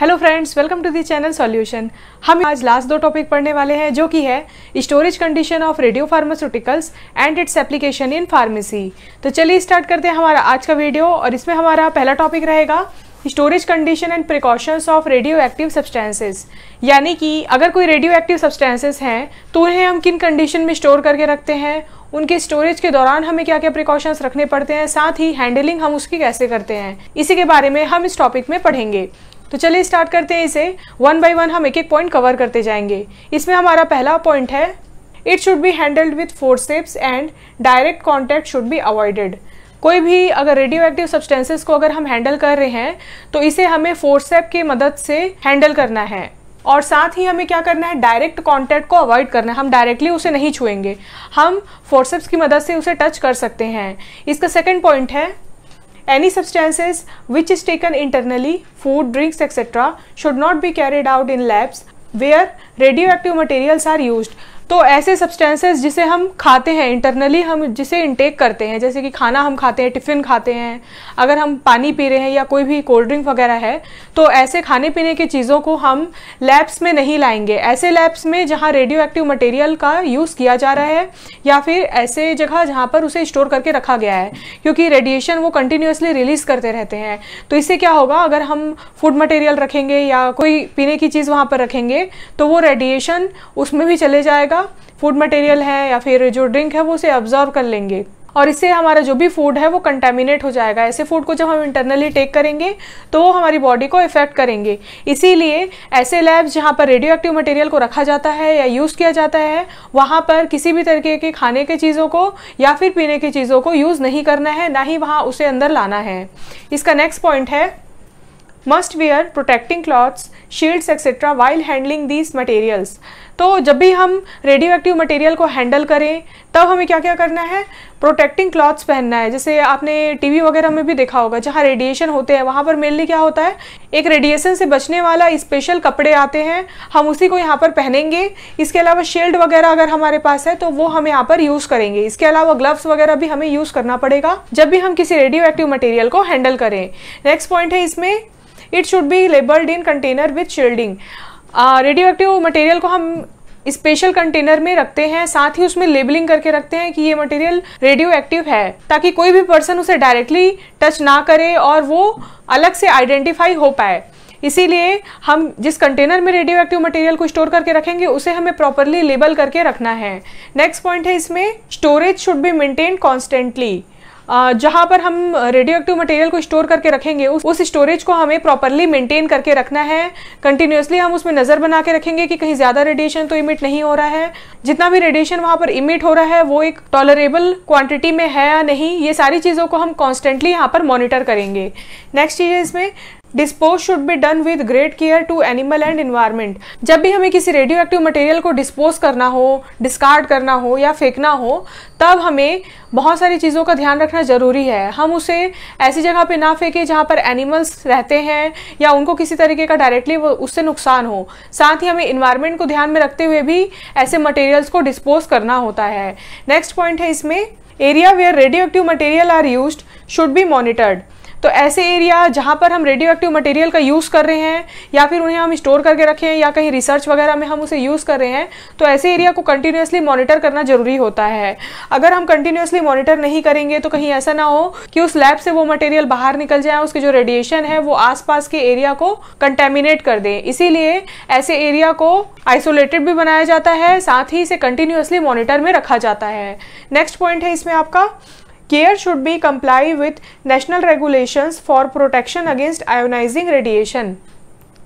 Hello friends welcome to the channel solution हम आज last दो टॉपिक पढ़ने वाले हैं जो कि है storage condition of radio pharmaceuticals and its application in pharmacy तो चलिए स्टार्ट करते हैं हमारा आज का वीडियो और इसमें हमारा पहला टॉपिक रहेगा storage condition and precautions of radioactive substances यानी कि अगर कोई रेडियो एक्टिव सब्सटेंसेज हैं तो उन्हें हम किन कंडीशन में स्टोर करके रखते हैं उनके स्टोरेज के दौरान हमें क्या क्या प्रिकॉशंस रखने पड़ते हैं साथ ही हैंडलिंग हम उसकी कैसे करते हैं इसी के बारे में हम इस टॉपिक में पढ़ेंगे तो चलिए स्टार्ट करते हैं इसे वन बाई वन हम एक एक पॉइंट कवर करते जाएंगे इसमें हमारा पहला पॉइंट है it should be handled with forceps and direct contact should be avoided कोई भी अगर रेडियो एक्टिव सब्सटेंसेस को अगर हम हैंडल कर रहे हैं तो इसे हमें फोर्सेप की मदद से हैंडल करना है और साथ ही हमें क्या करना है डायरेक्ट कॉन्टैक्ट को अवॉइड करना है हम डायरेक्टली उसे नहीं छुएंगे हम फोर्सेप्स की मदद से उसे टच कर सकते हैं इसका सेकंड पॉइंट है Any substances which is taken internally, food, drinks, etc. should not be carried out in labs where radioactive materials are used तो ऐसे सब्सटेंसेस जिसे हम खाते हैं इंटरनली हम जिसे इंटेक करते हैं जैसे कि खाना हम खाते हैं टिफ़िन खाते हैं अगर हम पानी पी रहे हैं या कोई भी कोल्ड ड्रिंक वगैरह है तो ऐसे खाने पीने की चीज़ों को हम लैब्स में नहीं लाएंगे ऐसे लैब्स में जहाँ रेडियो एक्टिव मटेरियल का यूज़ किया जा रहा है या फिर ऐसे जगह जहाँ पर उसे स्टोर करके रखा गया है क्योंकि रेडिएशन वो कंटिन्यूसली रिलीज़ करते रहते हैं तो इससे क्या होगा अगर हम फूड मटेरियल रखेंगे या कोई पीने की चीज़ वहाँ पर रखेंगे तो वो रेडिएशन उसमें भी चले जाएगा हमारा फूड मटेरियल है या फिर जो ड्रिंक है वो उसे ऑब्जॉर्व कर लेंगे और इससे हमारा जो भी फूड है वो कंटेमिनेट हो जाएगा ऐसे फूड को जब हम इंटरनली टेक करेंगे तो वो हमारी बॉडी को इफेक्ट करेंगे इसीलिए ऐसे लैब्स जहाँ पर रेडियो एक्टिव मटेरियल को रखा जाता है या यूज़ किया जाता है वहाँ पर किसी भी तरीके के खाने के चीज़ों को या फिर पीने की चीज़ों को यूज़ नहीं करना है ना ही वहाँ उसे अंदर लाना है इसका नेक्स्ट पॉइंट है must wear protecting clothes shields etcetera while handling these materials तो जब भी हम रेडियो एक्टिव मटेरियल को हैंडल करें तब हमें क्या क्या करना है प्रोटेक्टिंग क्लॉथ्स पहनना है जैसे आपने टीवी वगैरह में भी देखा होगा जहाँ रेडिएशन होते हैं वहाँ पर मेनली क्या होता है एक रेडिएशन से बचने वाला स्पेशल कपड़े आते हैं हम उसी को यहाँ पर पहनेंगे इसके अलावा शील्ड वगैरह अगर हमारे पास है तो वो हम यहाँ पर यूज़ करेंगे इसके अलावा ग्लव्स वगैरह भी हमें यूज़ करना पड़ेगा जब भी हम किसी रेडियो एक्टिव मटेरियल को हैंडल करें नेक्स्ट पॉइंट है इसमें it should be labelled in container with shielding radioactive material को हम स्पेशल कंटेनर में रखते हैं साथ ही उसमें लेबलिंग करके रखते हैं कि ये मटेरियल रेडियो एक्टिव है ताकि कोई भी पर्सन उसे डायरेक्टली टच ना करे और वो अलग से आइडेंटिफाई हो पाए इसीलिए हम जिस कंटेनर में रेडियो एक्टिव मटेरियल को स्टोर करके रखेंगे उसे हमें प्रॉपरली लेबल करके रखना है नेक्स्ट पॉइंट है इसमें storage should be maintain constantly जहाँ पर हम रेडियो एक्टिव मटेरियल को स्टोर करके रखेंगे उस, उस स्टोरेज को हमें प्रॉपरली मेंटेन करके रखना है कंटिन्यूसली हम उसमें नज़र बना के रखेंगे कि कहीं ज़्यादा रेडिएशन तो इमिट नहीं हो रहा है जितना भी रेडिएशन वहाँ पर इमिट हो रहा है वो एक टॉलरेबल क्वांटिटी में है या नहीं ये सारी चीज़ों को हम कॉन्स्टेंटली यहाँ पर मॉनिटर करेंगे नेक्स्ट चीज़ है इसमें dispose should be done with great care to animal and environment जब भी हमें किसी रेडियो एक्टिव मटेरियल को डिस्पोज करना हो डिस्कार्ड करना हो या फेंकना हो तब हमें बहुत सारी चीज़ों का ध्यान रखना ज़रूरी है हम उसे ऐसी जगह पे ना फेंकें जहाँ पर एनिमल्स रहते हैं या उनको किसी तरीके का डायरेक्टली उससे नुकसान हो साथ ही हमें इन्वायरमेंट को ध्यान में रखते हुए भी ऐसे मटेरियल्स को डिस्पोज करना होता है नेक्स्ट पॉइंट है इसमें area where radioactive material are use should be monitored तो ऐसे एरिया जहाँ पर हम रेडियो एक्टिव मटेरियल का यूज़ कर रहे हैं या फिर उन्हें हम स्टोर करके रखे हैं या कहीं रिसर्च वगैरह में हम उसे यूज़ कर रहे हैं तो ऐसे एरिया को कंटिन्यूसली मॉनिटर करना ज़रूरी होता है अगर हम कंटिन्यूसली मॉनिटर नहीं करेंगे तो कहीं ऐसा ना हो कि उस लैब से वो मटेरियल बाहर निकल जाए उसके जो रेडिएशन है वो आसपास के एरिया को कंटेमिनेट कर दें इसीलिए ऐसे एरिया को आइसोलेटेड भी बनाया जाता है साथ ही इसे कंटिन्यूसली मॉनिटर में रखा जाता है नेक्स्ट पॉइंट है इसमें आपका care should be comply with national regulations for protection against ionizing radiation.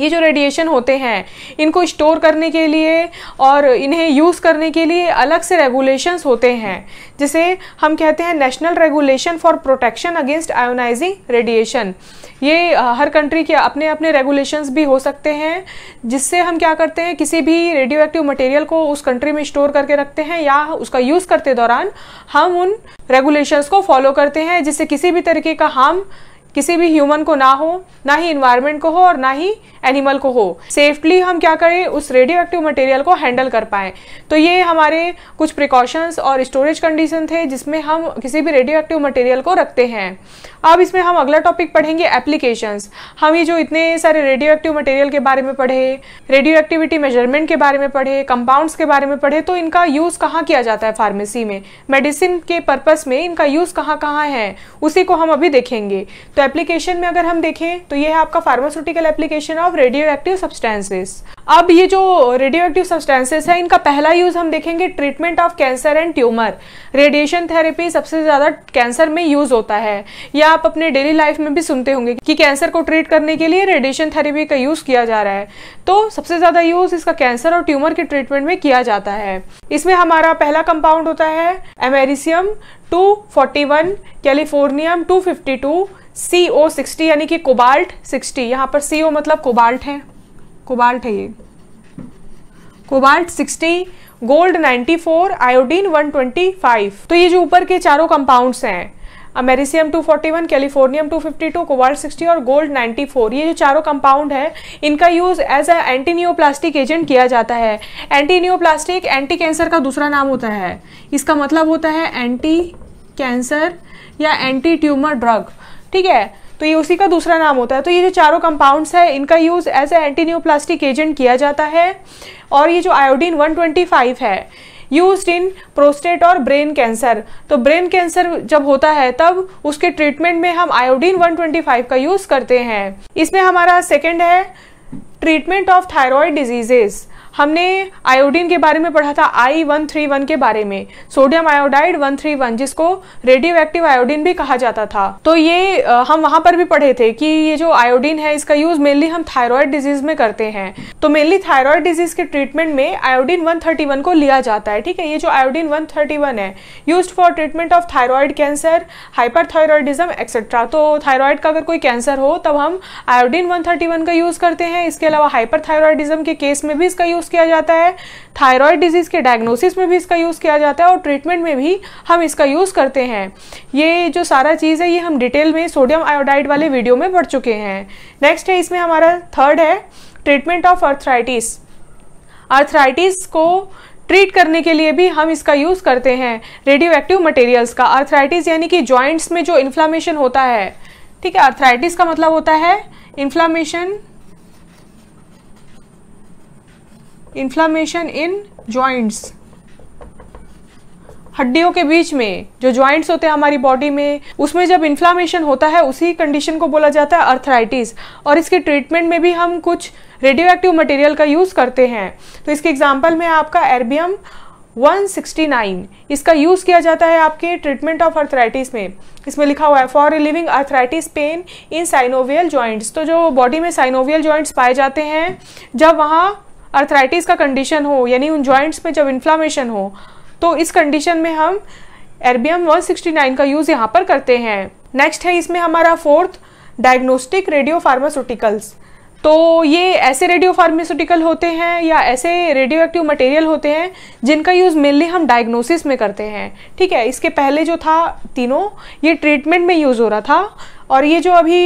ये जो रेडिएशन होते हैं इनको स्टोर करने के लिए और इन्हें यूज़ करने के लिए अलग से रेगुलेशंस होते हैं जिसे हम कहते हैं national regulation for protection against ionizing radiation ये हर कंट्री के अपने अपने रेगुलेशंस भी हो सकते हैं जिससे हम क्या करते हैं किसी भी रेडियो एक्टिव मटेरियल को उस कंट्री में स्टोर करके रखते हैं या उसका यूज़ करते दौरान हम उन रेगुलेशंस को फॉलो करते हैं जिससे किसी भी तरीके का हार्म किसी भी ह्यूमन को ना हो ना ही इन्वायरमेंट को हो और ना ही एनिमल को हो सेफ्टली हम क्या करें उस रेडियो एक्टिव मटेरियल को हैंडल कर पाएँ तो ये हमारे कुछ प्रिकॉशंस और स्टोरेज कंडीशन थे जिसमें हम किसी भी रेडियो एक्टिव मटेरियल को रखते हैं अब इसमें हम अगला टॉपिक पढ़ेंगे एप्लीकेशंस हम ये जो इतने सारे रेडियो एक्टिव मटेरियल के बारे में पढ़े रेडियो एक्टिविटी मेजरमेंट के बारे में पढ़े कंपाउंड्स के बारे में पढ़े तो इनका यूज़ कहाँ किया जाता है फार्मेसी में मेडिसिन के पर्पस में इनका यूज़ कहाँ कहाँ है उसी को हम अभी देखेंगे तो एप्लीकेशन में अगर हम देखें तो ये है आपका pharmaceutical application of radioactive substances अब ये जो रेडियो एक्टिव सब्सटेंसेस है इनका पहला यूज हम देखेंगे treatment of cancer and tumour radiation therapy सबसे ज्यादा कैंसर में यूज होता है या आप अपने डेली लाइफ में भी सुनते होंगे कि कैंसर को ट्रीट करने के लिए रेडिएशन थेरेपी का यूज किया जा रहा है तो सबसे ज्यादा यूज इसका कैंसर और ट्यूमर के ट्रीटमेंट में किया जाता है इसमें हमारा पहला कंपाउंड होता है एमेरिसियम 241 कैलिफोर्नियम 252 सी ओ सिक्सटी यानी कि कोबाल्ट सिक्सटी यहाँ पर सी ओ मतलब कोबाल्ट है कोबाल्ट है ये cobalt sixty gold ninety four iodine one twenty five तो ये जो ऊपर के चारों कंपाउंड्स हैं अमेरिसियम 241, कैलिफोर्नियम 252, कोबाल्ट 60 और गोल्ड 94 ये जो चारों कंपाउंड है इनका use as a anti neoplastic agent किया जाता है एंटी न्योप्लास्टिक एंटी कैंसर का दूसरा नाम होता है इसका मतलब होता है एंटी कैंसर या एंटी ट्यूमर ड्रग ठीक है तो ये उसी का दूसरा नाम होता है तो ये जो चारों कंपाउंड्स है इनका use as a anti neoplastic agent किया जाता है और ये जो आयोडीन 125 है यूज इन प्रोस्टेट और ब्रेन कैंसर तो ब्रेन कैंसर जब होता है तब उसके ट्रीटमेंट में हम आयोडीन 125 का यूज़ करते हैं इसमें हमारा सेकेंड है ट्रीटमेंट ऑफ थायरॉयड डिजीजेज़ हमने आयोडीन के बारे में पढ़ा था आई वन थ्री वन के बारे में sodium iodide one three one जिसको रेडियो एक्टिव आयोडीन भी कहा जाता था तो ये हम वहां पर भी पढ़े थे कि ये जो आयोडीन है इसका यूज़ मेनली हम थायराइड डिजीज में करते हैं तो मेनली थायराइड डिजीज के ट्रीटमेंट में आयोडीन वन थर्टी वन को लिया जाता है ठीक है ये जो आयोडीन वन थर्टी वन है use for treatment of thyroid cancer hyperthyroidism etcetera तो थायरॉयड का अगर कोई कैंसर हो तब हम आयोडीन वन थर्टी वन का यूज़ करते हैं इसके अलावा थायरॉयडिज्म के केस में भी इसका यूज यूज़ किया जाता है थायराइड डिजीज़ के डायग्नोसिस में भी इसका यूज़ किया जाता है और ट्रीटमेंट में भी हम इसका यूज़ करते हैं ये जो सारा चीज़ है ये हम डिटेल में सोडियम आयोडाइड वाले वीडियो में पढ़ चुके हैं नेक्स्ट है इसमें हमारा थर्ड है ट्रीटमेंट ऑफ अर्थराइटिस अर्थराइटिस को ट्रीट करने के लिए भी हम इसका यूज़ करते हैं रेडियो एक्टिव मटेरियल्स का अर्थराइटिस यानी कि जॉइंट्स में जो इन्फ्लामेशन होता है ठीक है अर्थराइटिस का मतलब होता है इन्फ्लामेशन इन्फ्लामेशन इन जॉइंट्स हड्डियों के बीच में जो ज्वाइंट्स होते हैं हमारी बॉडी में उसमें जब इन्फ्लामेशन होता है उसी कंडीशन को बोला जाता है अर्थराइटिस और इसके ट्रीटमेंट में भी हम कुछ रेडियो एक्टिव मटेरियल का यूज़ करते हैं तो इसके एग्जाम्पल में आपका एरबियम 169 इसका यूज़ किया जाता है आपके ट्रीटमेंट ऑफ अर्थराइटिस में इसमें लिखा हुआ है for relieving arthritis pain in synovial joints तो जो बॉडी में साइनोवियल जॉइंट्स पाए जाते हैं जब वहाँ अर्थराइटिस का कंडीशन हो यानी उन जॉइंट्स में जब इन्फ्लामेशन हो तो इस कंडीशन में हम एरबियम 169 का यूज़ यहाँ पर करते हैं नेक्स्ट है इसमें हमारा फोर्थ डायग्नोस्टिक रेडियो फार्मास्यूटिकल्स तो ये ऐसे रेडियो फार्मास्यूटिकल होते हैं या ऐसे रेडियो एक्टिव मटेरियल होते हैं जिनका यूज़ मेनली हम डायग्नोसिस में करते हैं ठीक है इसके पहले जो था तीनों ये ट्रीटमेंट में यूज़ हो रहा था और ये जो अभी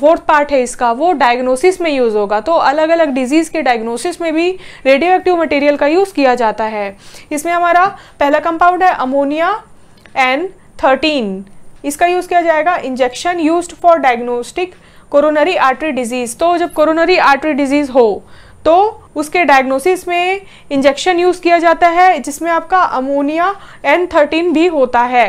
फोर्थ पार्ट है इसका वो डायग्नोसिस में यूज़ होगा तो अलग अलग डिजीज़ के डायग्नोसिस में भी रेडियो एक्टिव मटेरियल का यूज़ किया जाता है इसमें हमारा पहला कंपाउंड है अमोनिया एन थर्टीन इसका यूज़ किया जाएगा injection use for diagnostic coronary artery disease तो जब कोरोनरी आर्टरी डिजीज हो तो उसके डायग्नोसिस में इंजेक्शन यूज किया जाता है जिसमें आपका अमोनिया एन थर्टीन भी होता है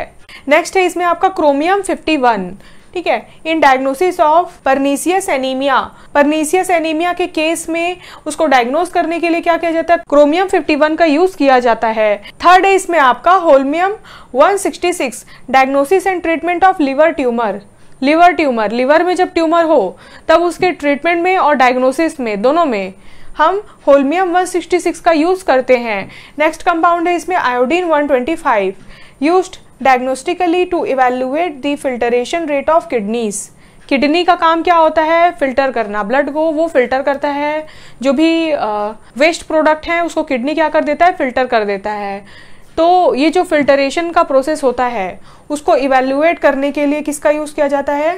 नेक्स्ट है इसमें आपका क्रोमियम फिफ्टी वन ठीक है in diagnosis of pernicious anaemia pernicious anaemia के केस में उसको डायग्नोस करने के लिए क्या किया जाता है क्रोमियम 51 का यूज किया जाता है थर्ड है इसमें आपका holmium 166 diagnosis and treatment of liver tumour liver tumour liver में जब ट्यूमर हो तब उसके ट्रीटमेंट में और डायग्नोसिस में दोनों में हम होलमियम 166 का यूज़ करते हैं नेक्स्ट कंपाउंड है इसमें iodine 125 used diagnostically to evaluate the filtration rate of kidneys kidney का काम क्या होता है फिल्टर करना ब्लड को वो फिल्टर करता है जो भी वेस्ट प्रोडक्ट है उसको किडनी क्या कर देता है फिल्टर कर देता है तो ये जो फिल्टरेशन का प्रोसेस होता है उसको इवेल्युएट करने के लिए किसका यूज़ किया जाता है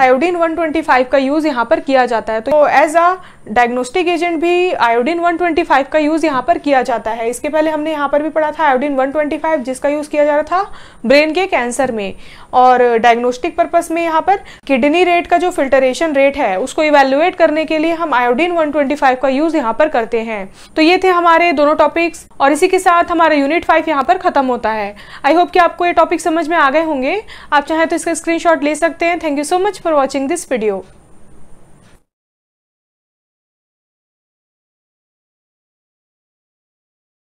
आयोडीन 125 का यूज़ यहाँ पर किया जाता है तो एज अ डायग्नोस्टिक एजेंट भी आयोडीन 125 का यूज़ यहाँ पर किया जाता है इसके पहले हमने यहाँ पर भी पढ़ा था आयोडीन 125 जिसका यूज़ किया जा रहा था ब्रेन के कैंसर में और डायग्नोस्टिक पर्पस में यहाँ पर किडनी रेट का जो फिल्टरेशन रेट है उसको इवेल्युएट करने के लिए हम आयोडीन 125 का यूज़ यहाँ पर करते हैं तो ये थे हमारे दोनों टॉपिक्स और इसी के साथ हमारा यूनिट फाइव यहाँ पर ख़त्म होता है आई होप कि आपको ये टॉपिक समझ में आ गए होंगे आप चाहें तो इसका स्क्रीन ले सकते हैं thank you so much for watching this video